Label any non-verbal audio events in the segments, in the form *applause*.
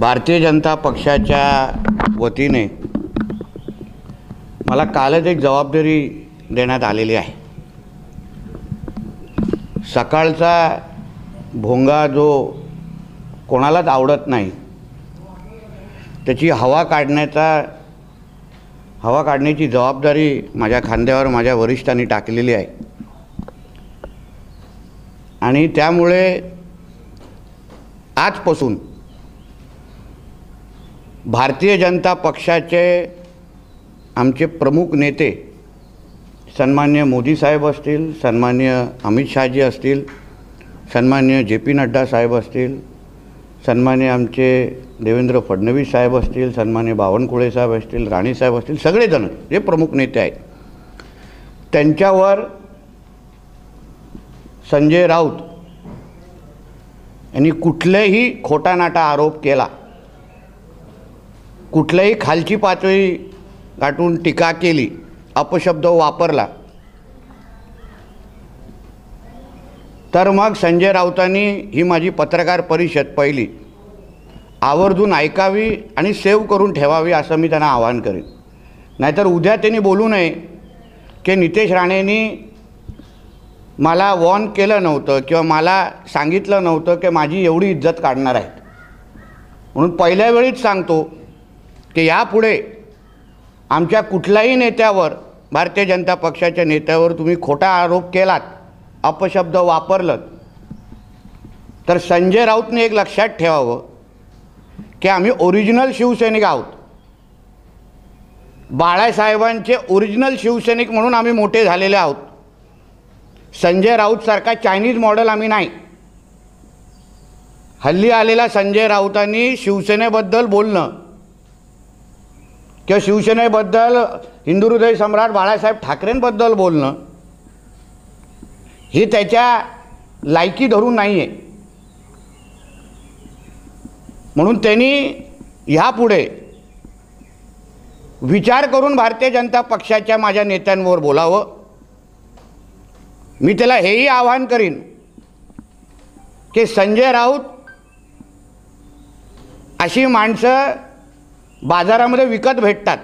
भारतीय जनता पक्षाच्या वतीने मला कालच एक जबाबदारी देण्यात आलेली आहे सकाळचा भोंगा जो कोणालाच आवडत नाही त्याची हवा काढण्याचा हवा काढण्याची जबाबदारी माझ्या खांद्यावर माझ्या वरिष्ठांनी टाकलेली आहे आणि त्यामुळे आजपासून भारतीय जनता पक्षाचे आमचे प्रमुख नेते सन्मान्य मोदी साहेब असतील सन्मान्य अमित शहाजी असतील सन्मान्य जे पी नड्डा साहेब असतील सन्मान्य आमचे देवेंद्र फडणवीस साहेब असतील सन्मान्य बावनकुळे साहेब असतील राणेसाहेब असतील सगळेजण जे प्रमुख नेते आहेत त्यांच्यावर संजय राऊत यांनी कुठलेही खोटानाटा आरोप केला कुठल्याही खालची पातळी गाठून टीका केली अपशब्द वापरला तर मग संजय राऊतांनी ही माझी पत्रकार परिषद पहिली आवर्जून ऐकावी आणि सेव्ह करून ठेवावी असं मी त्यांना आवाहन करेन नाहीतर उद्या त्यांनी बोलू नये की नितेश राणेंनी मला वॉर्न केलं नव्हतं किंवा मला सांगितलं नव्हतं की माझी एवढी इज्जत काढणार आहेत म्हणून पहिल्या वेळीच सांगतो की यापुढे आमच्या कुठल्याही नेत्यावर भारतीय जनता पक्षाच्या नेत्यावर तुम्ही खोटा आरोप केलात अपशब्द वापरलत तर संजय राऊतने एक लक्षात ठेवावं की आम्ही ओरिजिनल शिवसैनिक आहोत बाळासाहेबांचे ओरिजिनल शिवसैनिक म्हणून आम्ही मोठे झालेले आहोत संजय राऊतसारखा चायनीज मॉडेल आम्ही नाही हल्ली आलेला संजय राऊतांनी शिवसेनेबद्दल बोलणं किंवा शिवसेनेबद्दल हिंदू हृदय सम्राट बाळासाहेब ठाकरेंबद्दल बोलणं ही त्याच्या लायकी धरून नाही आहे म्हणून त्यांनी ह्यापुढे विचार करून भारतीय जनता पक्षाच्या माझ्या नेत्यांवर बोलावं मी त्याला हेही आवाहन करीन की संजय राऊत अशी माणसं बाजारामध्ये विकत भेटतात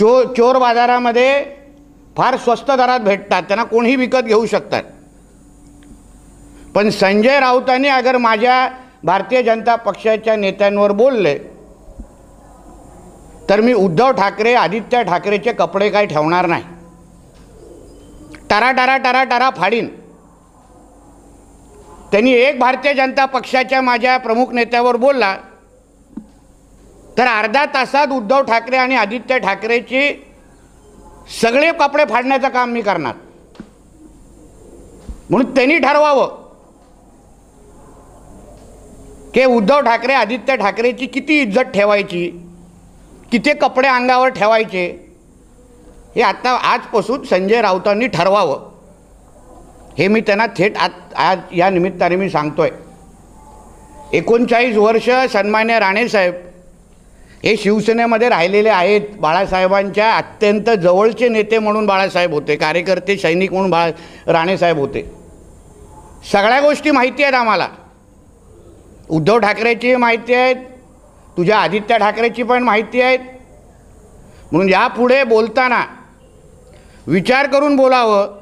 चो चोर बाजारामध्ये फार स्वस्त दरात भेटतात त्यांना कोणीही विकत घेऊ शकतात पण संजय राऊतांनी अगर माझ्या भारतीय जनता पक्षाच्या नेत्यांवर बोलले तर मी उद्धव ठाकरे आदित्य ठाकरेचे कपडे काही ठेवणार नाही टारा टारा टारा टारा फाडीन त्यांनी एक भारतीय जनता पक्षाच्या माझ्या प्रमुख नेत्यावर बोलला तर अर्धा तासात उद्धव ठाकरे आणि आदित्य ठाकरेची सगळे कपडे फाडण्याचं काम मी करणार म्हणून त्यांनी ठरवावं की उद्धव ठाकरे आदित्य ठाकरेची किती इज्जत ठेवायची किती कपडे अंगावर ठेवायचे हे आत्ता आजपासून संजय राऊतांनी ठरवावं हे मी त्यांना थेट आत आज या निमित्ताने मी सांगतोय एकोणचाळीस वर्ष सन्मान्य राणेसाहेब हे शिवसेनेमध्ये राहिलेले आहेत बाळासाहेबांच्या अत्यंत जवळचे नेते म्हणून बाळासाहेब होते कार्यकर्ते सैनिक म्हणून बाळा राणेसाहेब होते सगळ्या गोष्टी माहिती आहेत आम्हाला उद्धव ठाकरेची माहिती आहेत तुझ्या आदित्य ठाकरेची पण माहिती आहेत म्हणून यापुढे बोलताना विचार करून बोलावं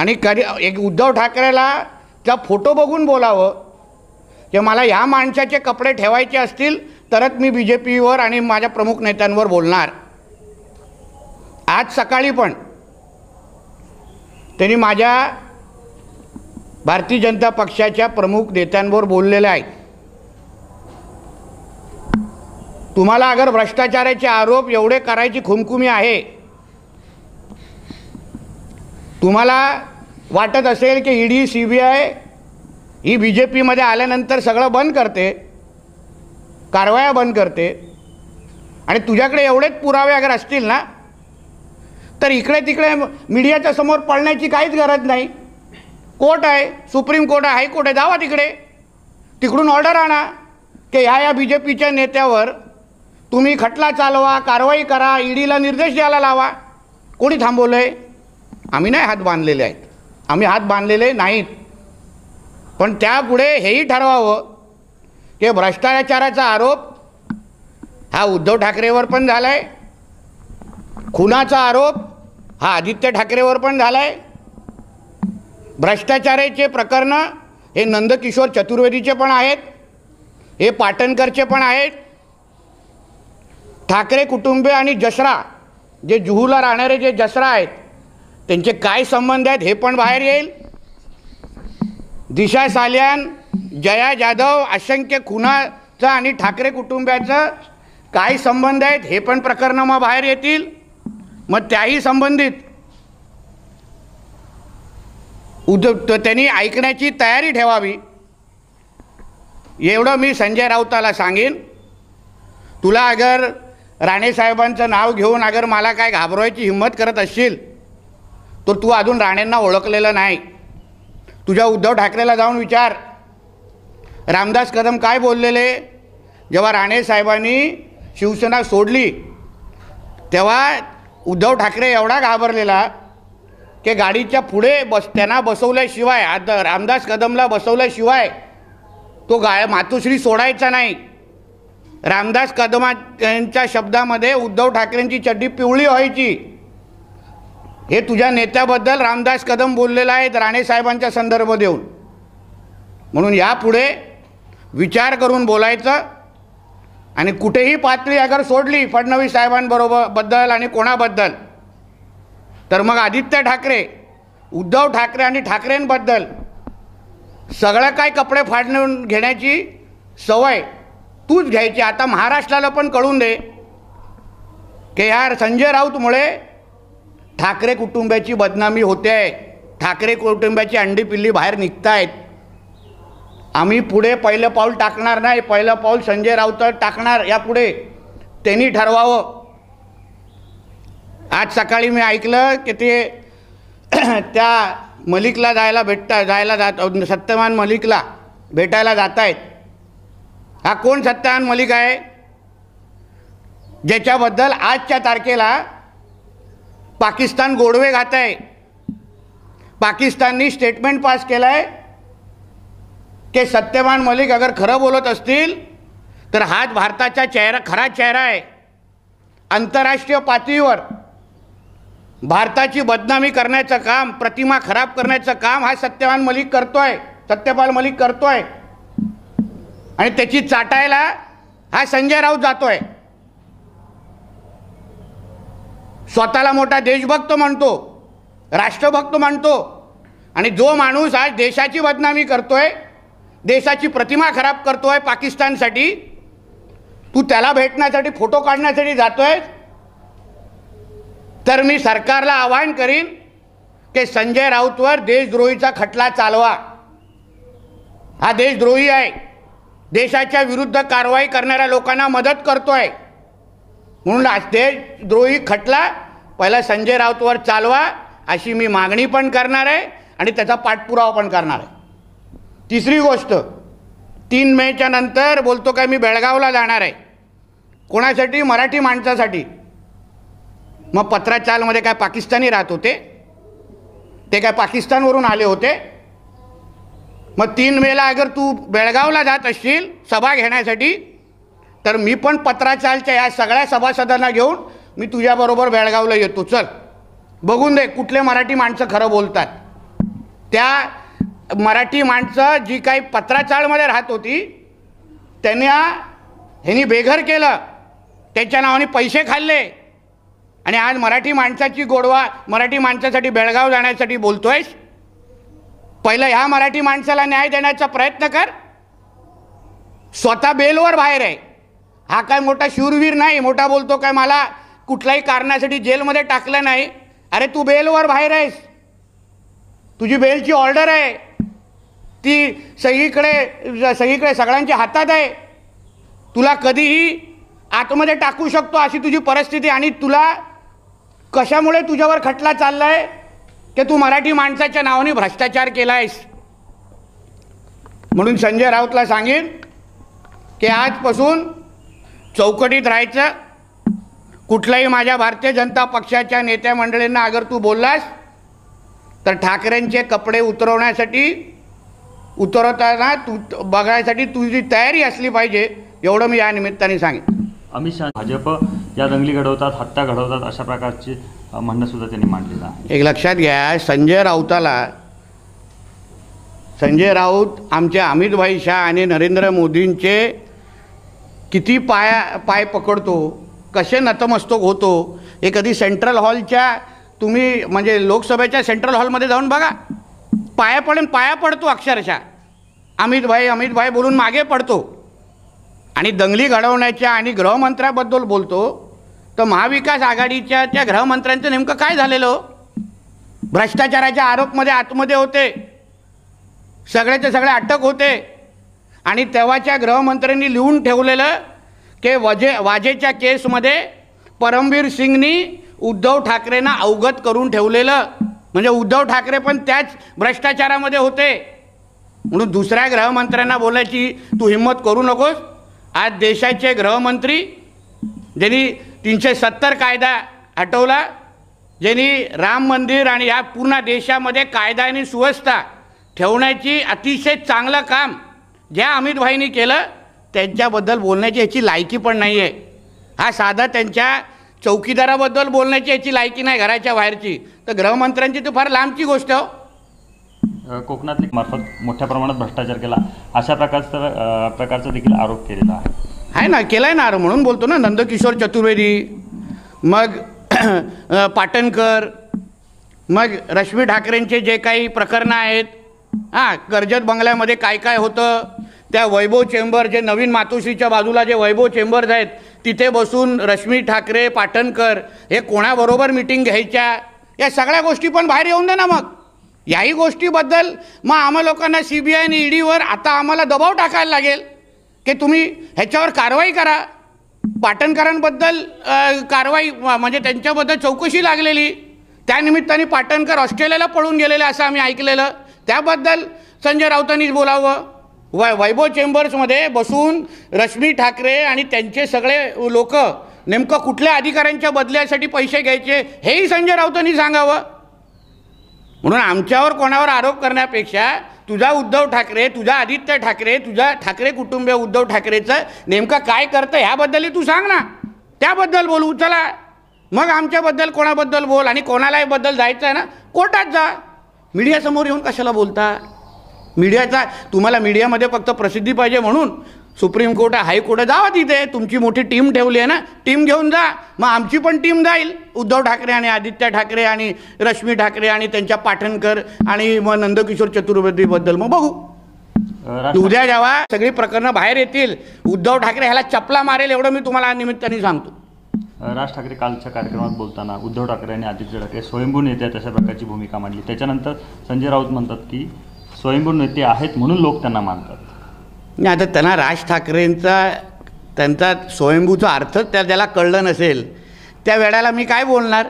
आणि कधी एक उद्धव ठाकरेला त्या फोटो बघून बोलावं की मला ह्या माणसाचे कपडे ठेवायचे असतील तरच मी बी जे पीवर आणि माझ्या प्रमुख नेत्यांवर बोलणार आज सकाळी पण त्यांनी माझ्या भारतीय जनता पक्षाच्या प्रमुख नेत्यांवर बोललेले आहेत तुम्हाला अगर भ्रष्टाचाराचे आरोप एवढे करायची खुमखुमी आहे तुम्हाला वाटत असेल की ईडी सी बी आय ही बी जे पीमध्ये आल्यानंतर सगळं बंद करते कारवाया बंद करते आणि तुझ्याकडे एवढेच पुरावे अगर असतील ना तर इकडे तिकडे मीडियाच्या समोर पळण्याची काहीच गरज नाही कोर्ट आहे सुप्रीम कोर्ट आहे हायकोर्ट आहे जावा तिकडे तिकडून ऑर्डर आणा की ह्या या बी जे पीच्या नेत्यावर तुम्ही खटला चालवा कारवाई करा ईडीला निर्देश द्यायला लावा कोणी थांबवलं आहे आम्ही नाही हात बांधलेले आहेत आम्ही हात बांधलेले नाहीत पण त्यापुढे हेही ठरवावं की भ्रष्टाचाराचा आरोप हा उद्धव ठाकरेवर पण झाला आहे खुनाचा आरोप हा आदित्य ठाकरेवर पण झाला आहे भ्रष्टाचाराचे प्रकरणं हे नंदकिशोर चतुर्वेदीचे पण आहेत हे पाटणकरचे पण आहेत ठाकरे कुटुंबे आणि जसरा जे जुहूला राहणारे जे जसरा आहेत त्यांचे काय संबंध आहेत हे पण बाहेर येईल दिशा साल्यान जया जाधव असंख्य खुनाचं आणि ठाकरे कुटुंबाचं काय संबंध आहेत हे पण प्रकरणं मग बाहेर येतील मग त्याही संबंधित उद त्यांनी ऐकण्याची तयारी ठेवावी एवढं मी संजय राऊताला सांगेन तुला अगर राणेसाहेबांचं नाव घेऊन अगर मला काय घाबरवायची हिंमत करत असशील तर तू अजून राणेंना ओळखलेलं नाही तुझ्या उद्धव ठाकरेला जाऊन विचार रामदास कदम काय बोललेले जेव्हा राणे साहेबांनी शिवसेना सोडली तेव्हा उद्धव ठाकरे एवढा घाबरलेला की गाडीच्या पुढे बस त्यांना बसवल्याशिवाय आता रामदास कदमला बसवल्याशिवाय तो गाय मातोश्री सोडायचा नाही रामदास कदमा यांच्या शब्दामध्ये उद्धव ठाकरेंची चड्डी पिवळी व्हायची हे तुझ्या नेत्याबद्दल रामदास कदम बोललेला आहे राणेसाहेबांच्या संदर्भ देऊन म्हणून यापुढे विचार करून बोलायचं आणि कुठेही पातळी अगर सोडली फडणवीस साहेबांबरोबर बद्दल आणि कोणाबद्दल तर मग आदित्य ठाकरे उद्धव ठाकरे आणि ठाकरेंबद्दल सगळं काय कपडे फाडून घेण्याची सवय तूच घ्यायची आता महाराष्ट्राला पण कळून दे की यार संजय राऊतमुळे ठाकरे कुटुंबाची बदनामी होते ठाकरे कुटुंबाची अंडी पिल्ली बाहेर निघत आहेत आम्ही पुढे पहिलं पाऊल टाकणार नाही पहिलं पाऊल संजय राऊत टाकणार यापुढे त्यांनी ठरवावं आज सकाळी मी ऐकलं की ते *clears throat* त्या मलिकला जायला भेटता जायला जात सत्यमान मलिकला भेटायला जात आहेत हा कोण सत्यमान मलिक आहे ज्याच्याबद्दल आजच्या तारखेला पाकिस्तान गोडवे घात आहे पाकिस्ताननी स्टेटमेंट पास केला आहे ते सत्यवान मलिक अगर खरं बोलत असतील तर हाच भारताचा चेहरा खरा चेहरा आहे आंतरराष्ट्रीय पातळीवर भारताची बदनामी करण्याचं काम प्रतिमा खराब करण्याचं काम हा सत्यवान मलिक करतोय सत्यपाल मलिक करतोय आणि त्याची चाटायला हा संजय राऊत जातोय स्वतःला मोठा देशभक्त म्हणतो राष्ट्रभक्त म्हणतो आणि जो माणूस आज देशाची बदनामी करतोय देशाची प्रतिमा खराब करतो आहे पाकिस्तानसाठी तू त्याला भेटण्यासाठी फोटो काढण्यासाठी जातोय तर मी सरकारला आवाहन करीन की संजय राऊतवर देशद्रोहीचा खटला चालवा हा देशद्रोही आहे देशाच्या विरुद्ध कारवाई करणाऱ्या लोकांना मदत करतोय म्हणून आज देशद्रोही खटला पहिला संजय राऊतवर चालवा अशी मी मागणी पण करणार आहे आणि त्याचा पाठपुरावा पण करणार आहे तिसरी गोष्ट तीन मेच्या नंतर बोलतो काय मी बेळगावला जाणार आहे कोणासाठी मराठी माणसासाठी मग पत्राचालमध्ये काय पाकिस्तानी राहत होते ते काय पाकिस्तानवरून आले होते मग तीन मेला अगर तू बेळगावला जात असशील सभा घेण्यासाठी तर मी पण पत्राचालच्या या सगळ्या सभासदांना घेऊन मी तुझ्याबरोबर बेळगावला येतो चल बघून दे कुठले मराठी माणसं खरं बोलतात त्या मराठी माणसं जी काही पत्राचाळमध्ये राहत होती त्यांना ह्यांनी बेघर केलं त्याच्या नावाने पैसे खाल्ले आणि आज मराठी माणसाची गोडवा मराठी माणसासाठी बेळगाव जाण्यासाठी बोलतोयस पहिलं ह्या मराठी माणसाला न्याय देण्याचा प्रयत्न कर स्वतः बेलवर बाहेर आहे हा काय मोठा शूरवीर नाही मोठा बोलतो काय मला कुठल्याही कारणासाठी जेलमध्ये टाकलं नाही अरे तू बेलवर बाहेर आहेस तुझी बेलची ऑर्डर आहे ती सगळीकडे सगळीकडे सगळ्यांच्या हातात आहे तुला कधीही आतमध्ये टाकू शकतो अशी तुझी परिस्थिती आणि तुला कशामुळे तुझ्यावर खटला चालला आहे की तू मराठी माणसाच्या नावाने भ्रष्टाचार केला आहेस म्हणून संजय राऊतला सांगेन की आजपासून चौकटीत राहायचं कुठल्याही माझ्या भारतीय जनता पक्षाच्या नेत्या मंडळींना अगर तू बोललास तर ठाकरेंचे कपडे उतरवण्यासाठी उतरताना तू बघायसाठी तुझी तयारी असली पाहिजे एवढं मी या निमित्ताने सांगेन अमित शहा भाजप या दंगली घडवतात हत्या घडवतात अशा प्रकारची म्हणणं सुद्धा त्यांनी मांडलेलं आहे एक लक्षात घ्या संजय राऊताला संजय राऊत आमचे अमितभाई शाह आणि नरेंद्र मोदींचे किती पाया पाय पकडतो कसे नतमस्तक होतो हे कधी सेंट्रल हॉलच्या तुम्ही म्हणजे लोकसभेच्या सेंट्रल हॉलमध्ये जाऊन बघा पाया पडून पाया पडतो अक्षरशः अमित भाई अमित भाई बोलून मागे पडतो आणि दंगली घडवण्याच्या आणि गृहमंत्र्याबद्दल बोलतो तर महाविकास आघाडीच्या त्या गृहमंत्र्यांचं नेमकं काय झालेलं भ्रष्टाचाराच्या आरोपमध्ये आतमध्ये होते सगळ्याचे सगळे अटक होते आणि तेव्हाच्या गृहमंत्र्यांनी लिहून ठेवलेलं की वजे वाजेच्या केसमध्ये परमवीर सिंगनी उद्धव ठाकरेंना अवगत करून ठेवलेलं म्हणजे उद्धव ठाकरे पण त्याच भ्रष्टाचारामध्ये होते म्हणून दुसऱ्या गृहमंत्र्यांना बोलायची तू हिंमत करू नकोस आज देशाचे गृहमंत्री ज्यांनी तीनशे सत्तर कायदा हटवला ज्यांनी राम मंदिर आणि या पूर्ण देशामध्ये कायदा आणि सुव्यवस्था ठेवण्याची अतिशय चांगलं काम ज्या अमित भाईंनी केलं त्यांच्याबद्दल बोलण्याची ह्याची लायकी पण नाही आहे हा साधा त्यांच्या चौकीदाराबद्दल बोलण्याची याची लायकी नाही घराच्या बाहेरची तर गृहमंत्र्यांची तर फार लांबची गोष्ट हो कोकणातली मार्फत मोठ्या प्रमाणात भ्रष्टाचार केला अशा प्रकारचा प्रकारचा देखील आरोप केलेला आहे आहे ना केला आहे ना आरोप म्हणून बोलतो ना नंदकिशोर चतुर्वेदी मग पाटणकर मग रश्मी ठाकरेंचे जे काही प्रकरणं आहेत हां कर्जत बंगल्यामध्ये काय काय होतं त्या वैभव चेंबर जे नवीन मातोश्रीच्या बाजूला जे वैभव चेंबर्स आहेत तिथे बसून रश्मी ठाकरे पाटणकर हे कोणाबरोबर मिटिंग घ्यायच्या या सगळ्या गोष्टी पण बाहेर येऊन दे ना मग याही गोष्टीबद्दल मग आम्हा लोकांना सी बी आय आणि ईडीवर आता आम्हाला दबाव टाकायला लागेल की तुम्ही ह्याच्यावर कारवाई करा पाटणकरांबद्दल कारवाई म्हणजे त्यांच्याबद्दल चौकशी लागलेली त्यानिमित्ताने पाटणकर ऑस्ट्रेलियाला पळून गेलेले असं आम्ही ऐकलेलं त्याबद्दल संजय राऊतांनीच बोलावं वै वैभव चेंबर्समध्ये बसून रश्मी ठाकरे आणि त्यांचे सगळे लोक नेमकं कुठल्या अधिकाऱ्यांच्या बदल्यासाठी पैसे घ्यायचे हेही संजय राऊतांनी सांगावं म्हणून आमच्यावर कोणावर आरोप करण्यापेक्षा तुझा उद्धव ठाकरे तुझा आदित्य ठाकरे तुझा ठाकरे कुटुंबीय उद्धव ठाकरेचं नेमकं काय करतं ह्याबद्दलही तू सांग ना त्याबद्दल बोलू चला मग आमच्याबद्दल कोणाबद्दल बोल आणि कोणालाही बद्दल जायचं आहे ना कोर्टात जा मीडियासमोर येऊन कशाला बोलता मीडियाचा तुम्हाला मीडियामध्ये फक्त प्रसिद्धी पाहिजे म्हणून सुप्रीम कोर्ट हायकोर्ट जावा तिथे तुमची मोठी टीम ठेवली आहे ना टीम घेऊन जा मग आमची पण टीम जाईल उद्धव ठाकरे आणि आदित्य ठाकरे आणि रश्मी ठाकरे आणि त्यांच्या पाठणकर आणि मग नंदकिशोर चतुर्वेदीबद्दल मग बघू उद्या जेव्हा सगळी प्रकरणं बाहेर येतील उद्धव ठाकरे ह्याला चपला मारेल एवढं मी तुम्हाला निमित्ताने सांगतो राज ठाकरे कालच्या कार्यक्रमात बोलताना उद्धव ठाकरे आणि आदित्य ठाकरे स्वयंभू नेत्या तशा प्रकारची भूमिका मांडली त्याच्यानंतर संजय राऊत म्हणतात की स्वयंभू नेते आहेत म्हणून लोक त्यांना मानतात नाही आता त्यांना राज ठाकरेंचा त्यांचा स्वयंभूचा अर्थच त्या त्याला कळलं नसेल त्या वेळेला मी काय बोलणार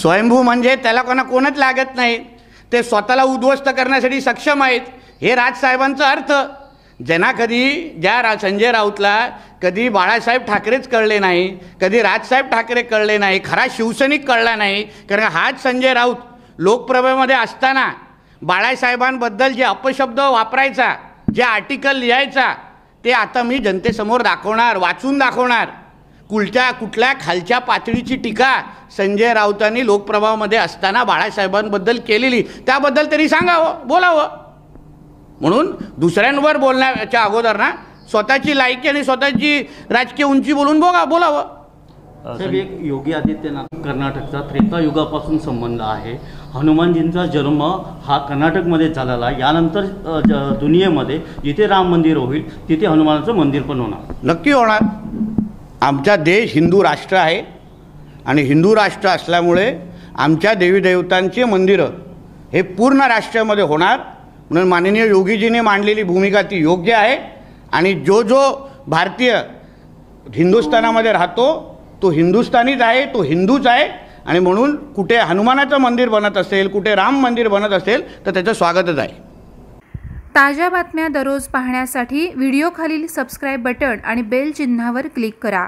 स्वयंभू म्हणजे त्याला कोणा कोणच लागत नाही ते स्वतःला उद्ध्वस्त करण्यासाठी सक्षम आहेत हे राजसाहेबांचा अर्थ ज्यांना कधी ज्या रा संजय राऊतला कधी बाळासाहेब ठाकरेच कळले नाही कधी राजसाहेब ठाकरे कळले नाही खरा शिवसैनिक कळला नाही कारण हाच संजय राऊत लोकप्रभेमध्ये असताना बाळासाहेबांबद्दल जे अपशब्द वापरायचा जे आर्टिकल लिहायचा ते आता मी जनतेसमोर दाखवणार वाचून दाखवणार कुलच्या कुठल्या खालच्या पातळीची टीका संजय राऊतांनी लोकप्रभामध्ये असताना बाळासाहेबांबद्दल केलेली त्याबद्दल तरी सांगावं बोलावं म्हणून दुसऱ्यांवर बोलण्याच्या अगोदर ना स्वतःची लायकी आणि स्वतःची राजकीय उंची बोलून बोगा बोलावं योगी आदित्यनाथ कर्नाटकचा त्रेतायुगापासून संबंध आहे हनुमानजींचा जन्म हा कर्नाटकमध्ये झालेला यानंतर दुनियेमध्ये जिथे राम मंदिर होईल तिथे हनुमानाचं मंदिर पण होणार नक्की होणार आमचा देश हिंदू राष्ट्र आहे आणि हिंदू राष्ट्र असल्यामुळे आमच्या देवतांचे मंदिरं हे पूर्ण राष्ट्रामध्ये होणार म्हणून माननीय योगीजीने मांडलेली भूमिका ती योग्य आहे आणि जो जो भारतीय हिंदुस्थानामध्ये राहतो तो हिंदुस्थानीच आहे तो हिंदूच आहे आणि म्हणून कुठे हनुमानाचं मंदिर बनत असेल कुठे राम मंदिर बनत असेल तर त्याचं स्वागतच आहे ताज्या बातम्या दररोज पाहण्यासाठी व्हिडिओ खालील सबस्क्राईब बटन आणि बेल चिन्हावर क्लिक करा